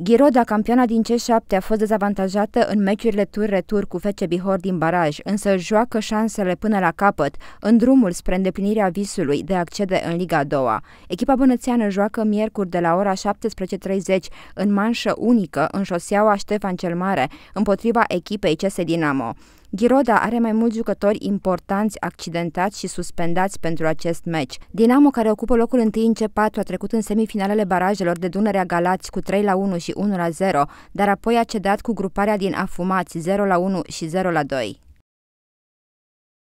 Ghiroda, campioana din C7, a fost dezavantajată în meciurile tur-retur cu Fece Bihor din baraj, însă joacă șansele până la capăt, în drumul spre îndeplinirea visului de a accede în Liga 2. Echipa bănățeană joacă miercuri de la ora 17.30 în manșă unică în șoseaua Ștefan cel Mare, împotriva echipei CS Dinamo. Ghiroda are mai mulți jucători importanți accidentați și suspendați pentru acest meci. Dinamo, care ocupă locul întâi în C4, a trecut în semifinalele barajelor de Dunărea Galați cu 3 la 1 și 1 la 0, dar apoi a cedat cu gruparea din Afumați 0 la 1 și 0 la 2.